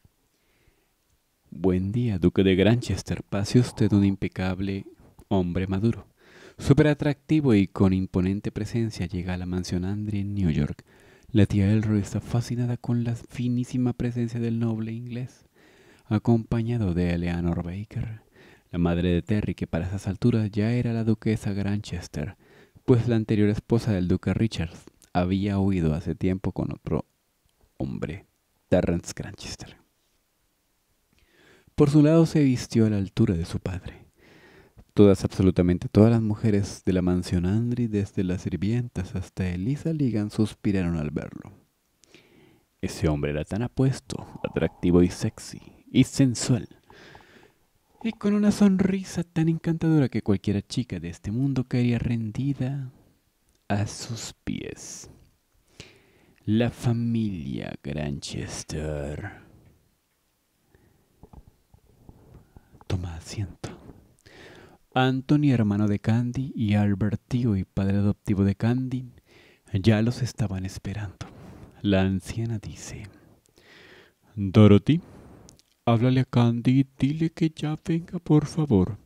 Buen día, duque de Granchester. Pase usted un impecable hombre maduro. Súper atractivo y con imponente presencia llega a la mansión Andre en New York. La tía Elroy está fascinada con la finísima presencia del noble inglés, acompañado de Eleanor Baker, la madre de Terry, que para esas alturas ya era la duquesa Granchester, pues la anterior esposa del duque Richards había huido hace tiempo con otro hombre, Terrence Granchester. Por su lado se vistió a la altura de su padre. Todas, absolutamente todas las mujeres de la mansión Andri, desde las sirvientas hasta Elisa Ligan, suspiraron al verlo. Ese hombre era tan apuesto, atractivo y sexy, y sensual, y con una sonrisa tan encantadora que cualquiera chica de este mundo caería rendida a sus pies. La familia Granchester. Toma asiento. Anthony, hermano de Candy, y Albert, tío y padre adoptivo de Candy, ya los estaban esperando. La anciana dice, Dorothy, háblale a Candy y dile que ya venga, por favor.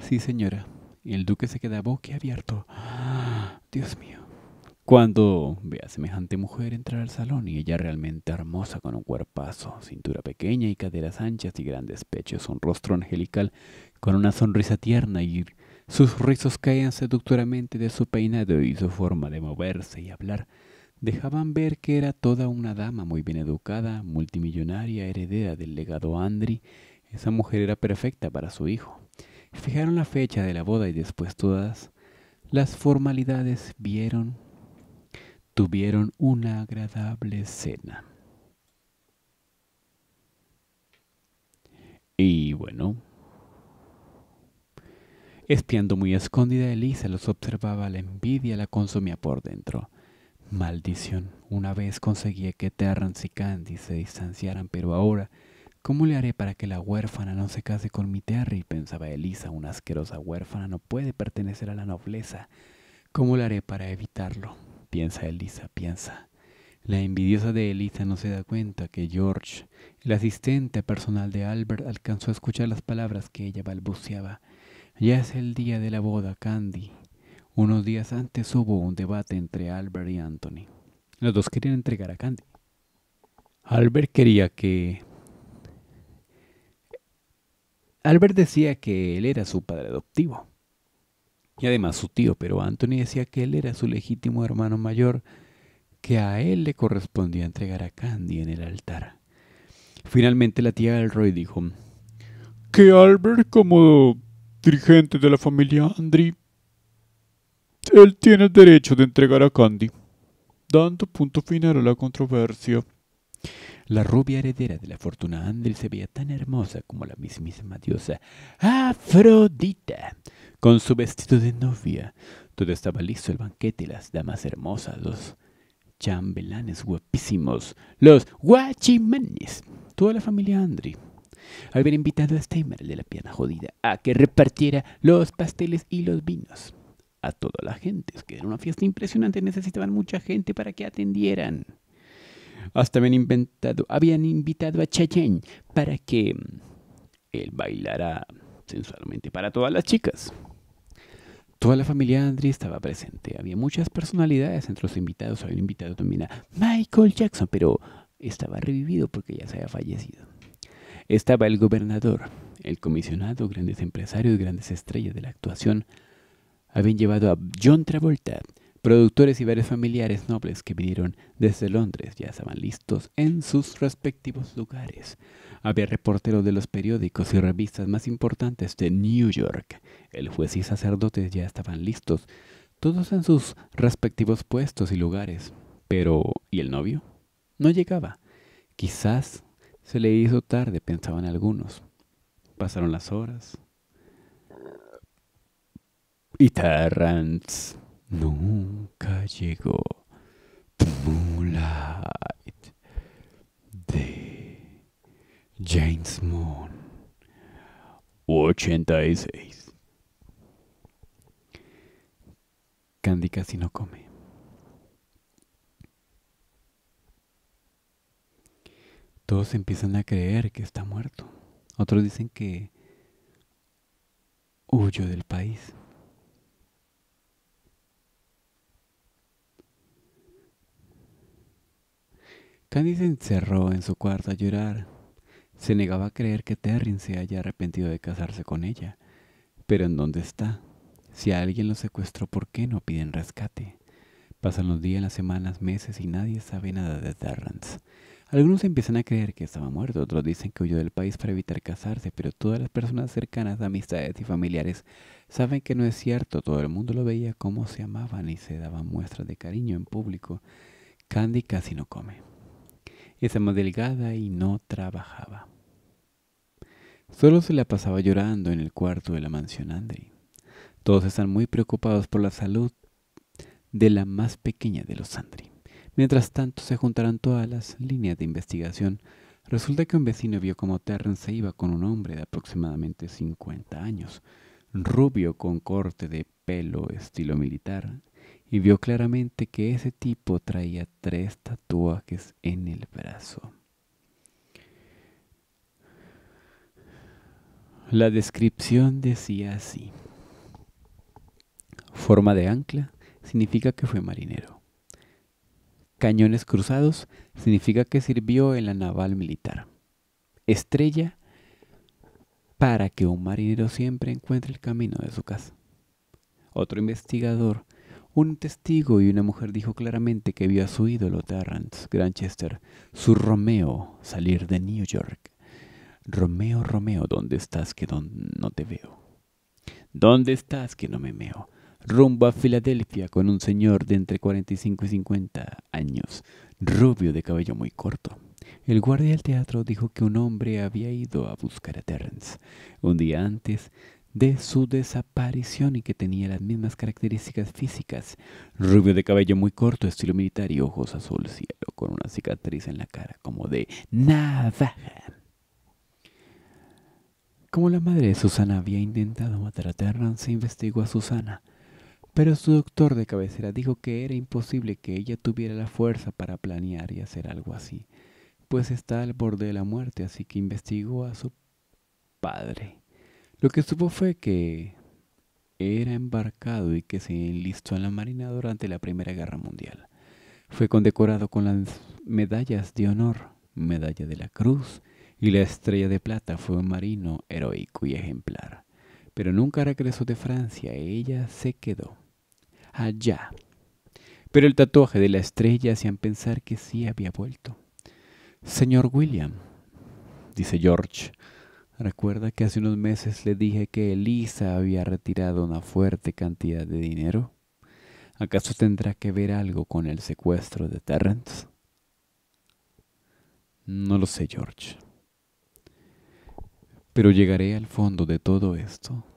Sí, señora. El duque se queda boquiabierto. ¡Ah, Dios mío. Cuando ve a semejante mujer entrar al salón y ella realmente hermosa con un cuerpazo, cintura pequeña y caderas anchas y grandes pechos, un rostro angelical con una sonrisa tierna y sus rizos caían seductoramente de su peinado y su forma de moverse y hablar, dejaban ver que era toda una dama muy bien educada, multimillonaria, heredera del legado Andri. Esa mujer era perfecta para su hijo. Fijaron la fecha de la boda y después todas las formalidades vieron Tuvieron una agradable cena. Y bueno, espiando muy escondida, Elisa los observaba, la envidia la consumía por dentro. Maldición, una vez conseguí que Terrance y Candy se distanciaran, pero ahora, ¿cómo le haré para que la huérfana no se case con mi Terry? pensaba Elisa, una asquerosa huérfana no puede pertenecer a la nobleza. ¿Cómo le haré para evitarlo? piensa Elisa, piensa. La envidiosa de Elisa no se da cuenta que George, el asistente personal de Albert, alcanzó a escuchar las palabras que ella balbuceaba. Ya es el día de la boda, Candy. Unos días antes hubo un debate entre Albert y Anthony. Los dos querían entregar a Candy. Albert quería que... Albert decía que él era su padre adoptivo y además su tío, pero Anthony decía que él era su legítimo hermano mayor, que a él le correspondía entregar a Candy en el altar. Finalmente la tía Elroy dijo, que Albert como dirigente de la familia Andri, él tiene el derecho de entregar a Candy, dando punto final a la controversia. La rubia heredera de la fortuna Andri se veía tan hermosa como la mismísima diosa Afrodita, con su vestido de novia. Todo estaba listo, el banquete, las damas hermosas, los chambelanes guapísimos, los guachimanes, toda la familia Andri. Habían invitado a Steimer, de la piana jodida, a que repartiera los pasteles y los vinos a toda la gente. que era una fiesta impresionante, necesitaban mucha gente para que atendieran. Hasta habían, inventado, habían invitado a Chen para que mm, él bailara sensualmente para todas las chicas. Toda la familia de Andri estaba presente. Había muchas personalidades entre los invitados. Habían invitado también a Michael Jackson, pero estaba revivido porque ya se había fallecido. Estaba el gobernador, el comisionado, grandes empresarios, grandes estrellas de la actuación. Habían llevado a John Travolta, Productores y varios familiares nobles que vinieron desde Londres ya estaban listos en sus respectivos lugares. Había reporteros de los periódicos y revistas más importantes de New York. El juez y sacerdotes ya estaban listos, todos en sus respectivos puestos y lugares. Pero, ¿y el novio? No llegaba. Quizás se le hizo tarde, pensaban algunos. Pasaron las horas. Y nunca llegó. Moonlight de James Moon 86. Candy casi no come. Todos empiezan a creer que está muerto. Otros dicen que huyó del país. Candy se encerró en su cuarto a llorar. Se negaba a creer que Terrin se haya arrepentido de casarse con ella. Pero ¿en dónde está? Si a alguien lo secuestró, ¿por qué no piden rescate? Pasan los días, las semanas, meses y nadie sabe nada de Terrence. Algunos empiezan a creer que estaba muerto, otros dicen que huyó del país para evitar casarse, pero todas las personas cercanas, amistades y familiares saben que no es cierto. Todo el mundo lo veía cómo se amaban y se daban muestras de cariño en público. Candy casi no come más delgada y no trabajaba. Solo se la pasaba llorando en el cuarto de la mansión Andri. Todos están muy preocupados por la salud de la más pequeña de los Andri. Mientras tanto se juntaron todas las líneas de investigación. Resulta que un vecino vio como Terrence se iba con un hombre de aproximadamente 50 años, rubio con corte de pelo estilo militar, y vio claramente que ese tipo traía tres tatuajes en el brazo. La descripción decía así. Forma de ancla significa que fue marinero. Cañones cruzados significa que sirvió en la naval militar. Estrella para que un marinero siempre encuentre el camino de su casa. Otro investigador un testigo y una mujer dijo claramente que vio a su ídolo Terrence Granchester, su Romeo, salir de New York. Romeo, Romeo, ¿dónde estás que don no te veo? ¿Dónde estás que no me meo? Rumbo a Filadelfia con un señor de entre 45 y 50 años, rubio de cabello muy corto. El guardia del teatro dijo que un hombre había ido a buscar a Terrence. Un día antes de su desaparición y que tenía las mismas características físicas. Rubio de cabello muy corto, estilo militar y ojos azul cielo, con una cicatriz en la cara como de ¡Nada! Como la madre de Susana había intentado matar a se investigó a Susana, pero su doctor de cabecera dijo que era imposible que ella tuviera la fuerza para planear y hacer algo así, pues está al borde de la muerte, así que investigó a su padre. Lo que supo fue que era embarcado y que se enlistó en la Marina durante la Primera Guerra Mundial. Fue condecorado con las medallas de honor, medalla de la Cruz y la Estrella de Plata. Fue un marino heroico y ejemplar. Pero nunca regresó de Francia, ella se quedó allá. Pero el tatuaje de la estrella hacían pensar que sí había vuelto. Señor William, dice George, Recuerda que hace unos meses le dije que Elisa había retirado una fuerte cantidad de dinero. ¿Acaso tendrá que ver algo con el secuestro de Terrence? No lo sé, George. Pero llegaré al fondo de todo esto